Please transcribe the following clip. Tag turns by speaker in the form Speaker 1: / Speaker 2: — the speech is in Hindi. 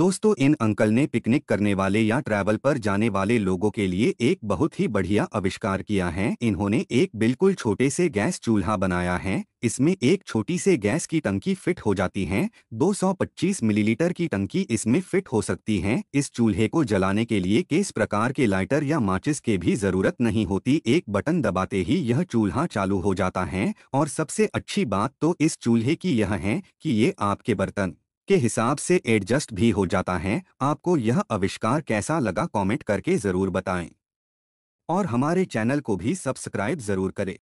Speaker 1: दोस्तों इन अंकल ने पिकनिक करने वाले या ट्रैवल पर जाने वाले लोगों के लिए एक बहुत ही बढ़िया आविष्कार किया है इन्होंने एक बिल्कुल छोटे से गैस चूल्हा बनाया है इसमें एक छोटी से गैस की टंकी फिट हो जाती है 225 मिलीलीटर की टंकी इसमें फिट हो सकती है इस चूल्हे को जलाने के लिए किस प्रकार के लाइटर या माचिस के भी जरूरत नहीं होती एक बटन दबाते ही यह चूल्हा चालू हो जाता है और सबसे अच्छी बात तो इस चूल्हे की यह है की ये आपके बर्तन के हिसाब से एडजस्ट भी हो जाता है आपको यह आविष्कार कैसा लगा कमेंट करके ज़रूर बताएं और हमारे चैनल को भी सब्सक्राइब ज़रूर करें